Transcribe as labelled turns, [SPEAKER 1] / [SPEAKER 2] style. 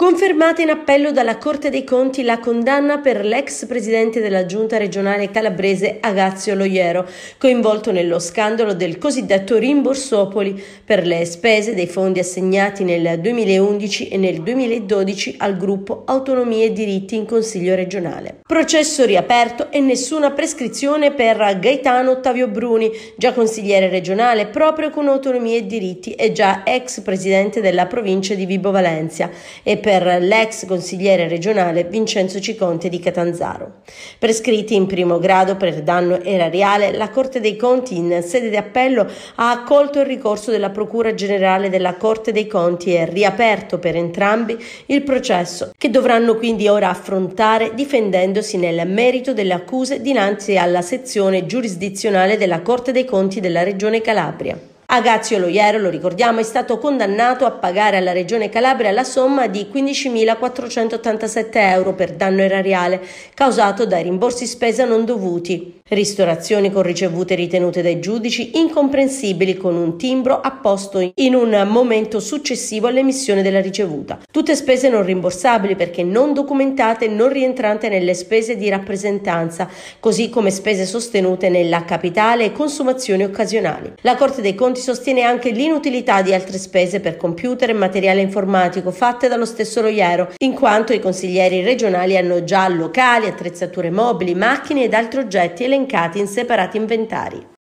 [SPEAKER 1] Confermata in appello dalla Corte dei Conti la condanna per l'ex presidente della giunta regionale calabrese Agazio Loiero, coinvolto nello scandalo del cosiddetto rimborsopoli per le spese dei fondi assegnati nel 2011 e nel 2012 al gruppo Autonomie e Diritti in Consiglio regionale. Processo riaperto e nessuna prescrizione per Gaetano Ottavio Bruni, già consigliere regionale proprio con Autonomie e Diritti e già ex presidente della provincia di Vibo Valencia, e per per l'ex consigliere regionale Vincenzo Ciconte di Catanzaro. Prescritti in primo grado per danno erariale, la Corte dei Conti in sede di appello ha accolto il ricorso della Procura Generale della Corte dei Conti e riaperto per entrambi il processo, che dovranno quindi ora affrontare difendendosi nel merito delle accuse dinanzi alla sezione giurisdizionale della Corte dei Conti della Regione Calabria. Agazio Loiero, lo ricordiamo, è stato condannato a pagare alla Regione Calabria la somma di 15.487 euro per danno erariale causato dai rimborsi spesa non dovuti. Ristorazioni con ricevute ritenute dai giudici incomprensibili con un timbro apposto in un momento successivo all'emissione della ricevuta. Tutte spese non rimborsabili perché non documentate e non rientrante nelle spese di rappresentanza, così come spese sostenute nella capitale e consumazioni occasionali. La Corte dei Conti Monti sostiene anche l'inutilità di altre spese per computer e materiale informatico fatte dallo stesso Roiero, in quanto i consiglieri regionali hanno già locali, attrezzature mobili, macchine ed altri oggetti elencati in separati inventari.